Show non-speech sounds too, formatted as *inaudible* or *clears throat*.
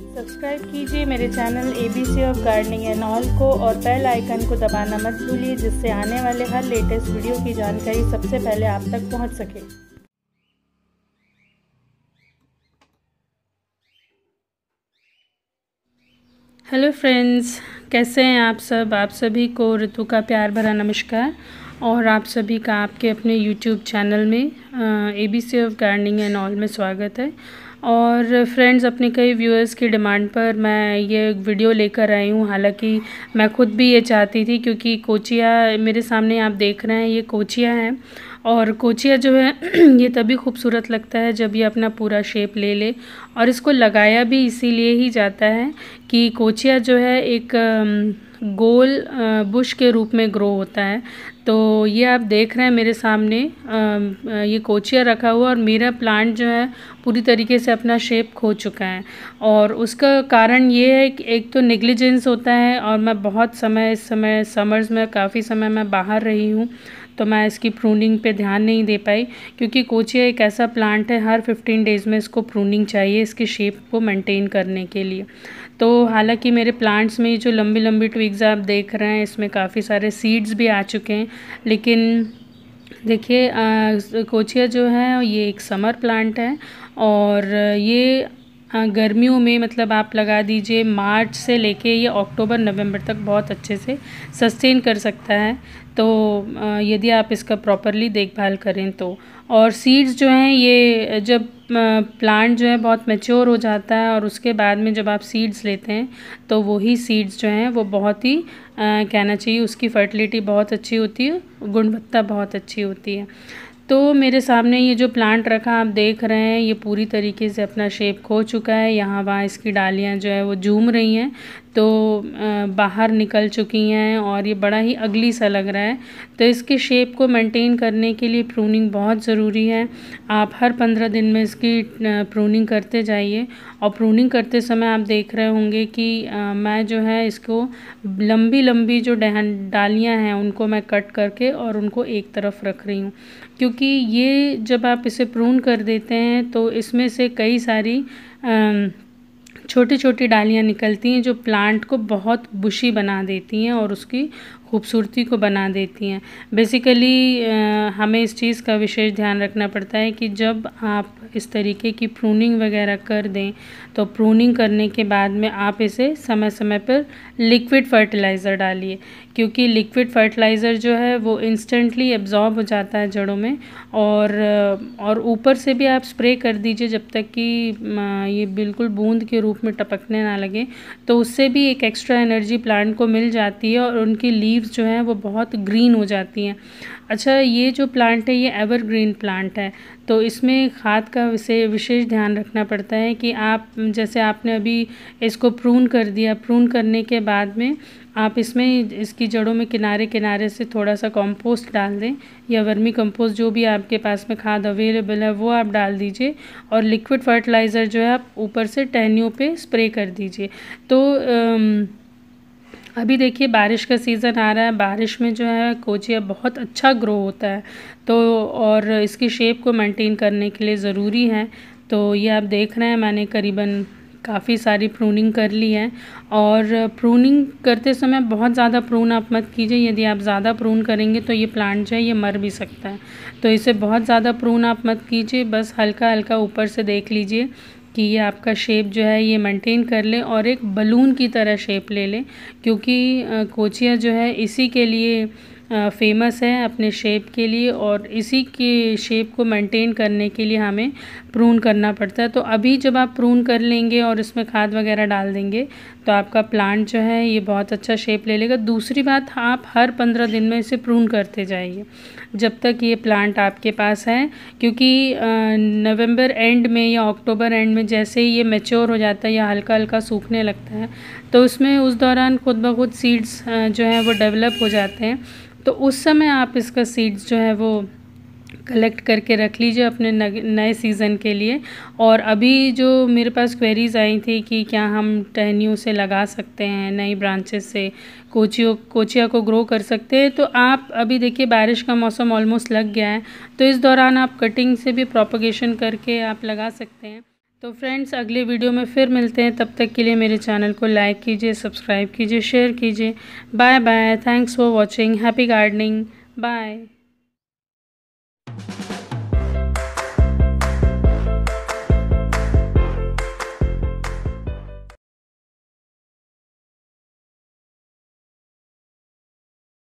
subscribe कीजिए मेरे channel A B C of gardening and all को और बेल आइकन को दबाना मत भूलिए जिससे आने वाले हर लेटेस्ट वीडियो की जानकारी सबसे पहले आप तक पहुंच सके हेलो फ्रेंड्स कैसे हैं आप सब आप सभी को ऋतु का प्यार भरा नमस्कार और आप सभी का आपके अपने यूट्यूब चैनल में A B C of gardening and all में स्वागत है और फ्रेंड्स अपने कई व्यूअर्स की डिमांड पर मैं ये वीडियो लेकर आई हूँ हालांकि मैं खुद भी ये चाहती थी क्योंकि कोचिया मेरे सामने आप देख रहे हैं ये कोचिया हैं और कोचिया जो है *clears throat* ये तभी खूबसूरत लगता है जब ये अपना पूरा शेप ले ले और इसको लगाया भी इसीलिए ही जाता है कि कोचिया जो है एक गोल बुश के रूप में ग्रो होता है तो ये आप देख रहे हैं मेरे सामने ये कोचिया रखा हुआ और मेरा प्लांट जो है पूरी तरीके से अपना शेप खो चुका है और उसका कारण ये है कि एक तो निग्लिजेंस होता है और मैं बहुत समय इस समय समर्स में काफ़ी समय मैं बाहर रही हूँ तो मैं इसकी प्रूनिंग पे ध्यान नहीं दे पाई क्योंकि कोचिया एक ऐसा प्लांट है हर फिफ्टीन डेज़ में इसको प्रूनिंग चाहिए इसकी शेप को मेंटेन करने के लिए तो हालांकि मेरे प्लांट्स में जो लंबी लंबी ट्विग्स आप देख रहे हैं इसमें काफ़ी सारे सीड्स भी आ चुके हैं लेकिन देखिए कोचिया जो है ये एक समर प्लांट है और ये गर्मियों में मतलब आप लगा दीजिए मार्च से लेके ये अक्टूबर नवंबर तक बहुत अच्छे से सस्टेन कर सकता है तो यदि आप इसका प्रॉपरली देखभाल करें तो और सीड्स जो हैं ये जब प्लांट जो है बहुत मेच्योर हो जाता है और उसके बाद में जब आप सीड्स लेते हैं तो वही सीड्स जो हैं वो बहुत ही कहना चाहिए उसकी फर्टिलिटी बहुत अच्छी होती है गुणवत्ता बहुत अच्छी होती है तो मेरे सामने ये जो प्लांट रखा आप देख रहे हैं ये पूरी तरीके से अपना शेप खो चुका है यहाँ वहाँ इसकी डालियाँ जो है वो झूम रही हैं तो बाहर निकल चुकी हैं और ये बड़ा ही अगली सा लग रहा है तो इसके शेप को मेंटेन करने के लिए प्रूनिंग बहुत ज़रूरी है आप हर पंद्रह दिन में इसकी प्रूनिंग करते जाइए और प्रूनिंग करते समय आप देख रहे होंगे कि मैं जो है इसको लंबी लंबी जो डालियाँ हैं उनको मैं कट करके और उनको एक तरफ रख रही हूँ क्योंकि ये जब आप इसे प्रून कर देते हैं तो इसमें से कई सारी छोटी छोटी डालियाँ निकलती हैं जो प्लांट को बहुत बुशी बना देती हैं और उसकी खूबसूरती को बना देती हैं बेसिकली हमें इस चीज़ का विशेष ध्यान रखना पड़ता है कि जब आप इस तरीके की प्रूनिंग वगैरह कर दें तो प्रूनिंग करने के बाद में आप इसे समय समय पर लिक्विड फर्टिलाइज़र डालिए क्योंकि लिक्विड फर्टिलाइज़र जो है वो इंस्टेंटली एब्ज़ॉर्ब हो जाता है जड़ों में और और ऊपर से भी आप स्प्रे कर दीजिए जब तक कि ये बिल्कुल बूंद के रूप में टपकने ना लगे तो उससे भी एक एक्स्ट्रा एनर्जी प्लांट को मिल जाती है और उनकी लीव्स जो हैं वो बहुत ग्रीन हो जाती हैं अच्छा ये जो प्लांट है ये एवरग्रीन प्लांट है तो इसमें खाद का विषय विशेष ध्यान रखना पड़ता है कि आप जैसे आपने अभी इसको प्रून कर दिया प्रून करने के बाद में आप इसमें इसकी जड़ों में किनारे किनारे से थोड़ा सा कंपोस्ट डाल दें या वर्मी कंपोस्ट जो भी आपके पास में खाद अवेलेबल है वो आप डाल दीजिए और लिक्विड फर्टिलाइज़र जो है आप ऊपर से टहनियों पे स्प्रे कर दीजिए तो आम, अभी देखिए बारिश का सीज़न आ रहा है बारिश में जो है कोचिया बहुत अच्छा ग्रो होता है तो और इसकी शेप को मेंटेन करने के लिए ज़रूरी है तो ये आप देख रहे हैं मैंने करीबन काफ़ी सारी प्रूनिंग कर ली है और प्रूनिंग करते समय बहुत ज़्यादा प्रून आप मत कीजिए यदि आप ज़्यादा प्रून करेंगे तो ये प्लांट जो है ये मर भी सकता है तो इसे बहुत ज़्यादा प्रून आप मत कीजिए बस हल्का हल्का ऊपर से देख लीजिए कि ये आपका शेप जो है ये मेंटेन कर लें और एक बलून की तरह शेप ले लें क्योंकि कोचिया जो है इसी के लिए फेमस है अपने शेप के लिए और इसी के शेप को मेंटेन करने के लिए हमें प्रून करना पड़ता है तो अभी जब आप प्रून कर लेंगे और इसमें खाद वगैरह डाल देंगे तो आपका प्लांट जो है ये बहुत अच्छा शेप ले लेगा दूसरी बात आप हर पंद्रह दिन में इसे प्रून करते जाइए जब तक ये प्लांट आपके पास है क्योंकि नवंबर एंड में या अक्टूबर एंड में जैसे ही ये मेच्योर हो जाता है या हल्का हल्का सूखने लगता है तो उसमें उस दौरान खुद ब खुद सीड्स जो हैं वो डेवलप हो जाते हैं तो उस समय आप इसका सीड्स जो है वो कलेक्ट करके रख लीजिए अपने नए सीज़न के लिए और अभी जो मेरे पास क्वेरीज आई थी कि क्या हम टहनियों से लगा सकते हैं नई ब्रांचेस से कोचियों कोचिया को ग्रो कर सकते हैं तो आप अभी देखिए बारिश का मौसम ऑलमोस्ट लग गया है तो इस दौरान आप कटिंग से भी प्रोपोगेशन करके आप लगा सकते हैं तो फ्रेंड्स अगले वीडियो में फिर मिलते हैं तब तक के लिए मेरे चैनल को लाइक कीजिए सब्सक्राइब कीजिए शेयर कीजिए bye bye thanks for watching happy gardening bye